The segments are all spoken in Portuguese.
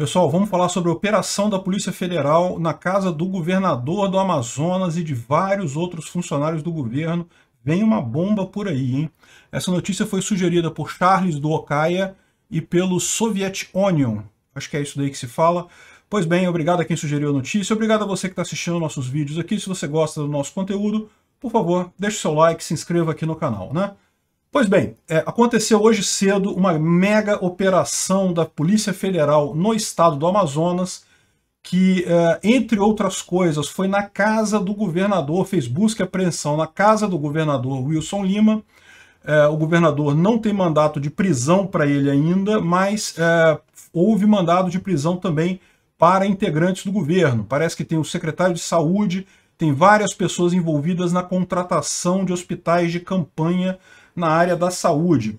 Pessoal, vamos falar sobre a operação da Polícia Federal na casa do governador do Amazonas e de vários outros funcionários do governo. Vem uma bomba por aí, hein? Essa notícia foi sugerida por Charles do Ocaia e pelo Soviet Onion. Acho que é isso daí que se fala. Pois bem, obrigado a quem sugeriu a notícia, obrigado a você que está assistindo nossos vídeos aqui. Se você gosta do nosso conteúdo, por favor, deixe seu like, se inscreva aqui no canal, né? Pois bem, é, aconteceu hoje cedo uma mega operação da Polícia Federal no estado do Amazonas, que, é, entre outras coisas, foi na casa do governador, fez busca e apreensão na casa do governador Wilson Lima. É, o governador não tem mandato de prisão para ele ainda, mas é, houve mandado de prisão também para integrantes do governo. Parece que tem o secretário de saúde, tem várias pessoas envolvidas na contratação de hospitais de campanha na área da saúde.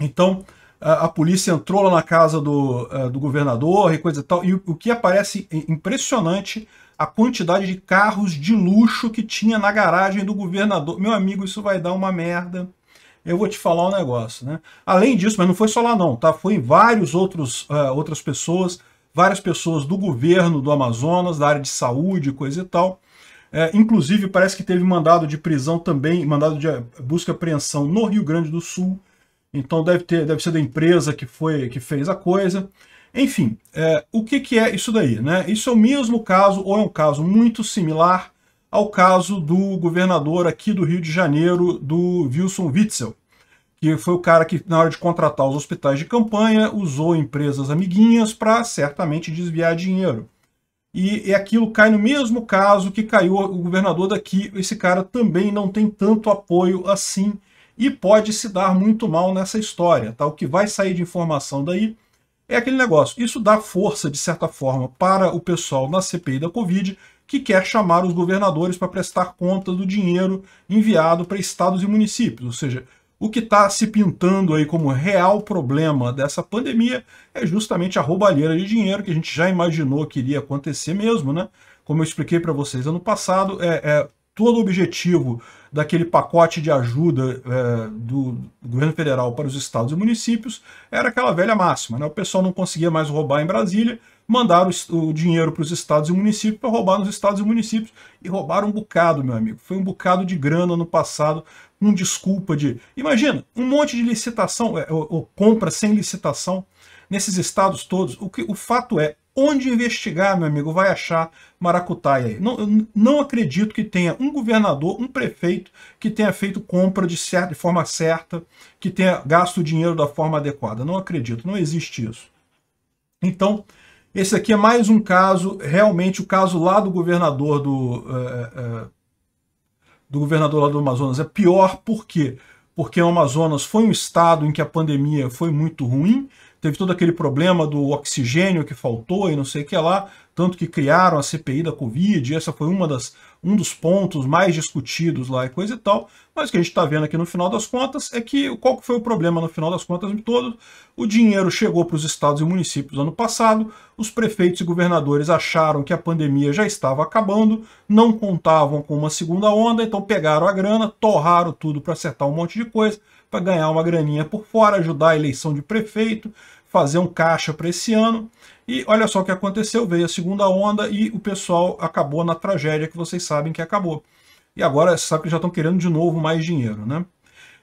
Então, a, polícia entrou lá na casa do, eh, do governador e coisa e tal, e o, o que aparece impressionante a quantidade de carros de luxo que tinha na garagem do governador. Meu amigo, isso vai dar uma merda. Eu vou te falar um negócio, né? Além disso, mas não foi só lá não, tá? Foi em vários outros uh, outras pessoas, várias pessoas do governo do Amazonas, da área de saúde, coisa e tal, é, inclusive, parece que teve mandado de prisão também, mandado de eh, busca e apreensão no Rio Grande do Sul. Então deve, ter, deve ser da empresa que, foi, que fez a coisa. Enfim, é, o que, que é isso daí? Né? Isso é o mesmo caso, ou é um caso muito similar ao caso do governador aqui do Rio de Janeiro, do Wilson Witzel, que foi o cara que, na hora de contratar os hospitais de campanha, usou empresas amiguinhas para certamente desviar dinheiro e, e aquilo cai no mesmo caso que caiu o governador daqui. Esse cara também não tem tanto apoio assim e pode se dar muito mal nessa história. Tá? O que vai sair de informação daí é aquele negócio. Isso dá força, de certa forma, para o pessoal na CPI da Covid que quer chamar os governadores para prestar conta do dinheiro enviado para estados e municípios. Ou seja, o que está se pintando aí como real problema dessa pandemia é justamente a roubalheira de dinheiro que a gente já imaginou que iria acontecer mesmo, né? Como eu expliquei para vocês ano passado, é, é todo o objetivo daquele pacote de ajuda é, do governo federal para os estados e municípios era aquela velha máxima, né? O pessoal não conseguia mais roubar em Brasília, mandaram o dinheiro para os estados e municípios para roubar nos estados e municípios. E roubaram um bocado, meu amigo. Foi um bocado de grana no passado, com desculpa de. Imagina, um monte de licitação, é, ou, ou compra sem licitação, nesses estados todos. O, que, o fato é, onde investigar, meu amigo, vai achar maracutaia aí. Não, não acredito que tenha um governador, um prefeito que tenha feito compra de, certa, de forma certa, que tenha gasto o dinheiro da forma adequada. Não acredito, não existe isso. Então, esse aqui é mais um caso, realmente o caso lá do governador do, é, é, do governador lá do Amazonas é pior, por quê? Porque o Amazonas foi um estado em que a pandemia foi muito ruim, teve todo aquele problema do oxigênio que faltou e não sei o que lá, tanto que criaram a CPI da Covid, essa foi uma das um dos pontos mais discutidos lá e coisa e tal, mas o que a gente está vendo aqui no final das contas é que qual foi o problema no final das contas de todo? O dinheiro chegou para os estados e municípios ano passado, os prefeitos e governadores acharam que a pandemia já estava acabando, não contavam com uma segunda onda, então pegaram a grana, torraram tudo para acertar um monte de coisa, para ganhar uma graninha por fora, ajudar a eleição de prefeito, fazer um caixa para esse ano. E olha só o que aconteceu, veio a segunda onda e o pessoal acabou na tragédia que vocês sabem que acabou. E agora sabe que já estão querendo de novo mais dinheiro, né?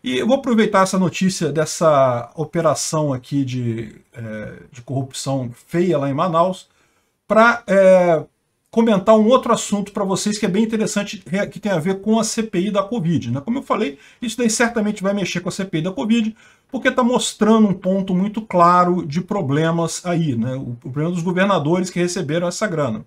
E eu vou aproveitar essa notícia dessa operação aqui de, é, de corrupção feia lá em Manaus para é, comentar um outro assunto para vocês que é bem interessante, que tem a ver com a CPI da Covid. Né? Como eu falei, isso daí certamente vai mexer com a CPI da Covid, porque está mostrando um ponto muito claro de problemas aí, né? o problema dos governadores que receberam essa grana.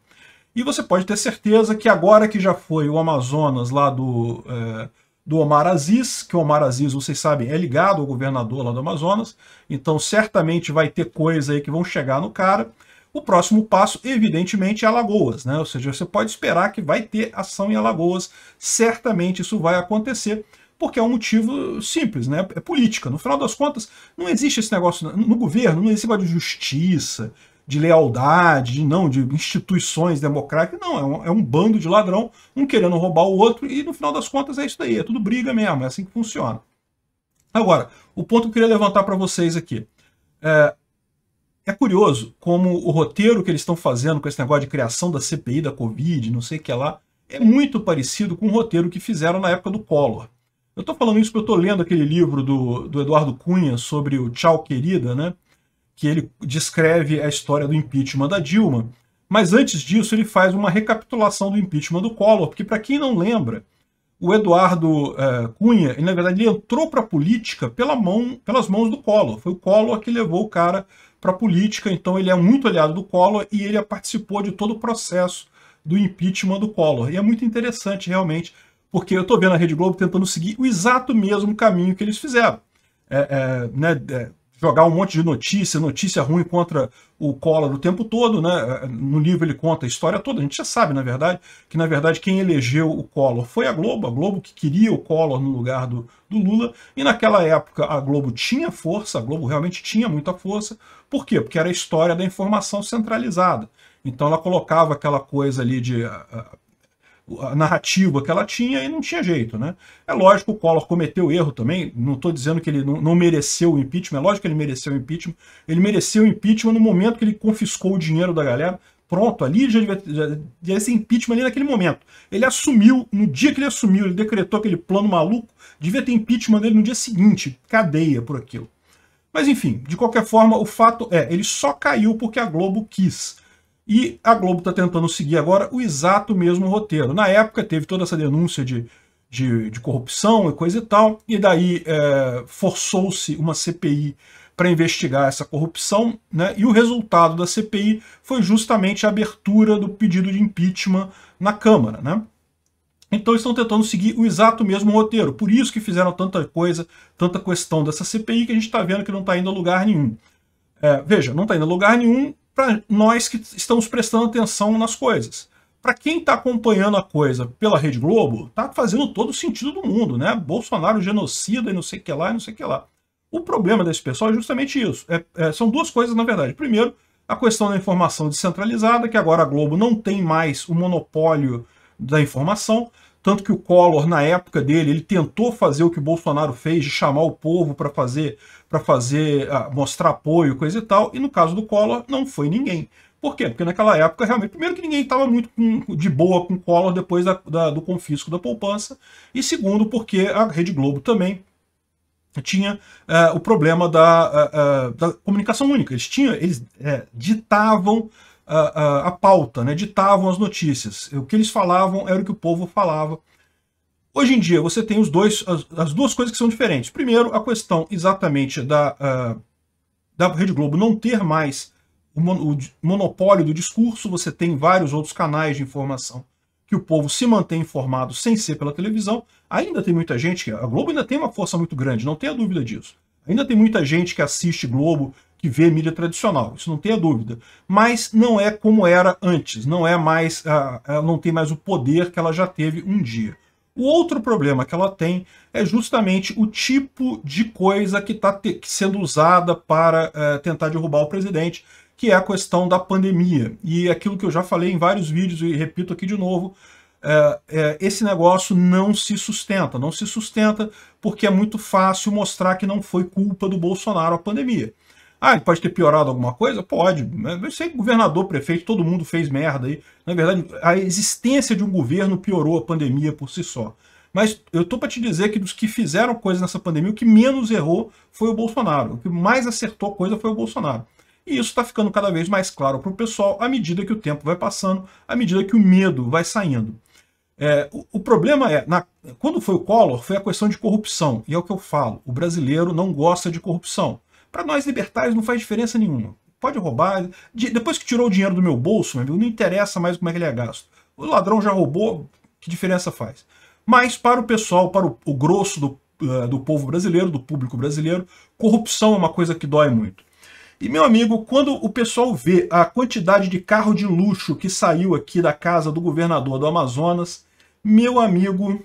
E você pode ter certeza que agora que já foi o Amazonas lá do, é, do Omar Aziz, que o Omar Aziz, vocês sabem, é ligado ao governador lá do Amazonas, então certamente vai ter coisa aí que vão chegar no cara. O próximo passo, evidentemente, é Alagoas, né? Ou seja, você pode esperar que vai ter ação em Alagoas, certamente isso vai acontecer, porque é um motivo simples, né? É política. No final das contas, não existe esse negócio no governo, não existe negócio de justiça, de lealdade, de não, de instituições democráticas. Não, é um, é um, bando de ladrão, um querendo roubar o outro, e no final das contas é isso daí, é tudo briga mesmo, é assim que funciona. Agora, o ponto que eu queria levantar para vocês aqui. É, é curioso como o roteiro que eles estão fazendo com esse negócio de criação da CPI, da Covid, não sei o que lá, é muito parecido com o roteiro que fizeram na época do Collor. Eu estou falando isso porque eu estou lendo aquele livro do, do Eduardo Cunha sobre o Tchau Querida, né? que ele descreve a história do impeachment da Dilma. Mas antes disso, ele faz uma recapitulação do impeachment do Collor, porque, para quem não lembra, o Eduardo uh, Cunha, ele, na verdade, ele entrou para a política pela mão, pelas mãos do Collor. Foi o Collor que levou o cara para a política, então ele é muito aliado do Collor e ele participou de todo o processo do impeachment do Collor. E é muito interessante, realmente, porque eu estou vendo a Rede Globo tentando seguir o exato mesmo caminho que eles fizeram. É, é, né, é, jogar um monte de notícia, notícia ruim contra o Collor o tempo todo, né? No livro ele conta a história toda, a gente já sabe, na verdade, que na verdade quem elegeu o Collor foi a Globo, a Globo que queria o Collor no lugar do, do Lula, e naquela época a Globo tinha força, a Globo realmente tinha muita força, por quê? Porque era a história da informação centralizada. Então ela colocava aquela coisa ali de a, a, a narrativa que ela tinha e não tinha jeito, né? É lógico, o Collor cometeu erro também, não estou dizendo que ele não, não, mereceu o impeachment, é lógico que ele mereceu o impeachment, ele mereceu o impeachment no momento que ele confiscou o dinheiro da galera, pronto, ali já devia, já devia ser impeachment ali naquele momento. Ele assumiu, no dia que ele assumiu, ele decretou aquele plano maluco, devia ter impeachment dele no dia seguinte, cadeia por aquilo. Mas enfim, de qualquer forma, o fato é, ele só caiu porque a Globo quis. E a Globo está tentando seguir agora o exato mesmo roteiro. Na época teve toda essa denúncia de, de, de corrupção e coisa e tal, e daí é, forçou-se uma CPI para investigar essa corrupção, né? e o resultado da CPI foi justamente a abertura do pedido de impeachment na Câmara. Né? Então estão tentando seguir o exato mesmo roteiro, por isso que fizeram tanta coisa, tanta questão dessa CPI que a gente está vendo que não está indo a lugar nenhum. É, veja, não está indo a lugar nenhum, para nós que estamos prestando atenção nas coisas. Para quem está acompanhando a coisa pela Rede Globo, está fazendo todo o sentido do mundo, né? Bolsonaro genocida e não sei o que lá e não sei o que lá. O problema desse pessoal é justamente isso. É, é, são duas coisas, na verdade. Primeiro, a questão da informação descentralizada, que agora a Globo não tem mais o monopólio da informação. Tanto que o Collor, na época dele, ele tentou fazer o que o Bolsonaro fez, de chamar o povo para fazer, para fazer, ah, mostrar apoio, coisa e tal. E no caso do Collor, não foi ninguém. Por quê? Porque naquela época, realmente, primeiro que ninguém estava muito com, de boa com o Collor depois da, da, do confisco da poupança. E segundo, porque a Rede Globo também tinha uh, o problema da, uh, uh, da comunicação única. Eles tinham, eles ditavam a, a, pauta, né? ditavam as notícias. O que eles falavam era o que o povo falava. Hoje em dia você tem os dois, as, as duas coisas que são diferentes. Primeiro, a questão exatamente da, uh, da Rede Globo não ter mais o, mon, o monopólio do discurso, você tem vários outros canais de informação que o povo se mantém informado sem ser pela televisão. Ainda tem muita gente A Globo ainda tem uma força muito grande, não tenha dúvida disso. Ainda tem muita gente que assiste Globo, que vê mídia tradicional, isso não tenha dúvida. Mas não é como era antes, não é mais, ela ah, ah, não tem mais o poder que ela já teve um dia. O outro problema que ela tem é justamente o tipo de coisa que está sendo usada para é, tentar derrubar o presidente, que é a questão da pandemia. E aquilo que eu já falei em vários vídeos e repito aqui de novo, é, é, esse negócio não se sustenta. Não se sustenta porque é muito fácil mostrar que não foi culpa do Bolsonaro a pandemia. Ah, ele pode ter piorado alguma coisa? Pode. Eu sei que governador, prefeito, todo mundo fez merda aí. Na verdade, a existência de um governo piorou a pandemia por si só. Mas eu tô para te dizer que dos que fizeram coisa nessa pandemia, o que menos errou foi o Bolsonaro. O que mais acertou coisa foi o Bolsonaro. E isso está ficando cada vez mais claro para o pessoal à medida que o tempo vai passando, à medida que o medo vai saindo. É, o, o, problema é, na, quando foi o Collor, foi a questão de corrupção. E é o que eu falo, o brasileiro não gosta de corrupção. Para nós libertários não faz diferença nenhuma. Pode roubar. De, depois que tirou o dinheiro do meu bolso, meu amigo, não interessa mais como é que ele é gasto. O ladrão já roubou, que diferença faz? Mas para o pessoal, para o, o grosso do, uh, do povo brasileiro, do público brasileiro, corrupção é uma coisa que dói muito. E, meu amigo, quando o pessoal vê a quantidade de carro de luxo que saiu aqui da casa do governador do Amazonas, meu amigo,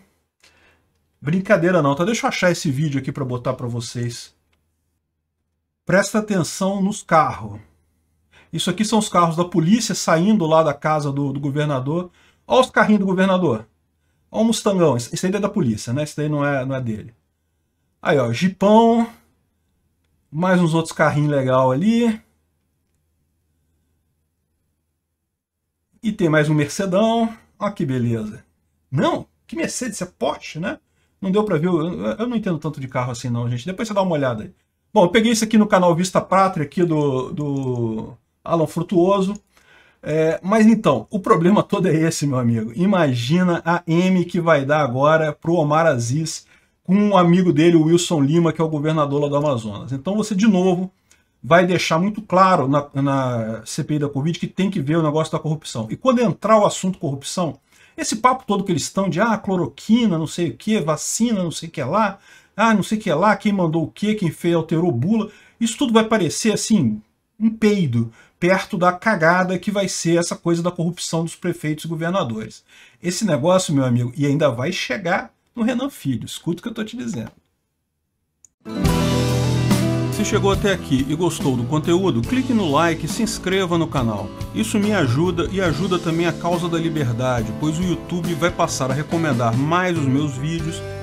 brincadeira não, tá? Deixa eu achar esse vídeo aqui para botar para vocês. Presta atenção nos carros. Isso aqui são os carros da polícia saindo lá da casa do, do governador. Olha os carrinhos do governador. Olha o Mustangão. Esse aí é da polícia, né? Esse daí não é, não é dele. Aí, ó, Jipão. Mais uns outros carrinhos legal ali. E tem mais um Mercedão. Olha que beleza. Não, que Mercedes, é Porsche, né? Não deu para ver. Eu, eu não entendo tanto de carro assim, não, gente. Depois você dá uma olhada aí. Bom, eu peguei isso aqui no canal Vista Pátria, aqui do, do Alan Frutuoso. É, mas então, o problema todo é esse, meu amigo. Imagina a M que vai dar agora pro Omar Aziz com um amigo dele, o Wilson Lima, que é o governador lá do Amazonas. Então você, de novo, vai deixar muito claro na, na CPI da Covid que tem que ver o negócio da corrupção. E quando entrar o assunto corrupção, esse papo todo que eles estão de ah, cloroquina, não sei o que, vacina, não sei o que lá, ah, não sei o que lá, quem mandou o que, quem fez, alterou bula. Isso tudo vai parecer assim, um peido, perto da cagada que vai ser essa coisa da corrupção dos prefeitos e governadores. Esse negócio, meu amigo, e ainda vai chegar no Renan Filho. Escuta o que eu estou te dizendo. Se chegou até aqui e gostou do conteúdo, clique no like e se inscreva no canal. Isso me ajuda e ajuda também a causa da liberdade, pois o YouTube vai passar a recomendar mais os meus vídeos